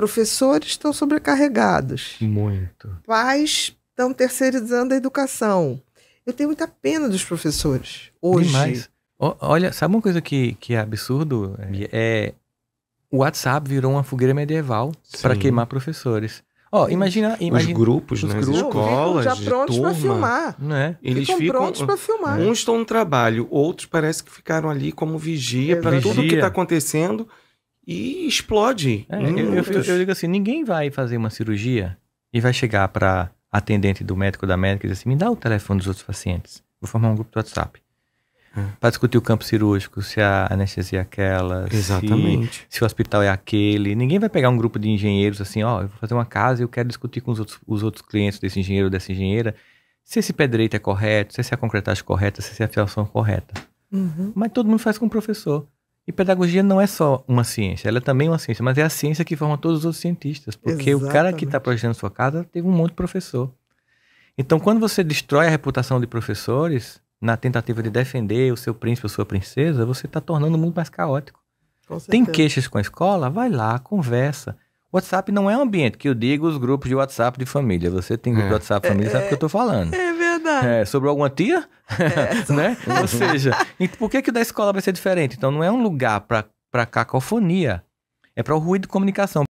Professores estão sobrecarregados. Muito. Pais estão terceirizando a educação. Eu tenho muita pena dos professores hoje. Demais. Olha, sabe uma coisa que, que é absurdo? Hum. É, o WhatsApp virou uma fogueira medieval para queimar professores. Ó, imagina, imagina, Os grupos, os né? Grupos, escolas, já prontos para filmar. Né? Eles ficam, ficam prontos para filmar. Uns estão no trabalho, outros parece que ficaram ali como vigia é. para tudo o que está acontecendo e explode. É, eu, eu, eu, digo assim, ninguém vai fazer uma cirurgia e vai chegar para atendente do médico da médica e dizer assim, me dá o telefone dos outros pacientes. Vou formar um grupo do WhatsApp. Hum. É. Para discutir o campo cirúrgico, se a anestesia é aquela, Exatamente. Se, se, o hospital é aquele. Ninguém vai pegar um grupo de engenheiros assim, ó, oh, eu vou fazer uma casa e eu quero discutir com os outros, os outros clientes desse engenheiro ou dessa engenheira se esse pé direito é correto, se essa é a concretagem correta, se essa é a fiação correta. Uhum. Mas todo mundo faz com o professor. E pedagogia não é só uma ciência, ela é também uma ciência, mas é a ciência que forma todos os outros cientistas. Porque Exatamente. o cara que está projetando sua casa teve um monte de professor. Então, quando você destrói a reputação de professores na tentativa de defender o seu príncipe ou sua princesa, você está tornando o mundo mais caótico. Tem queixas com a escola? Vai lá, conversa. WhatsApp não é um ambiente que eu digo os grupos de WhatsApp de família. Você tem grupo é. de WhatsApp família, é, sabe o que eu estou falando. É, é verdade. É, sobrou alguma tia? É, né? Ou seja, por que, que o da escola vai ser diferente? Então, não é um lugar para cacofonia, é para o ruído de comunicação.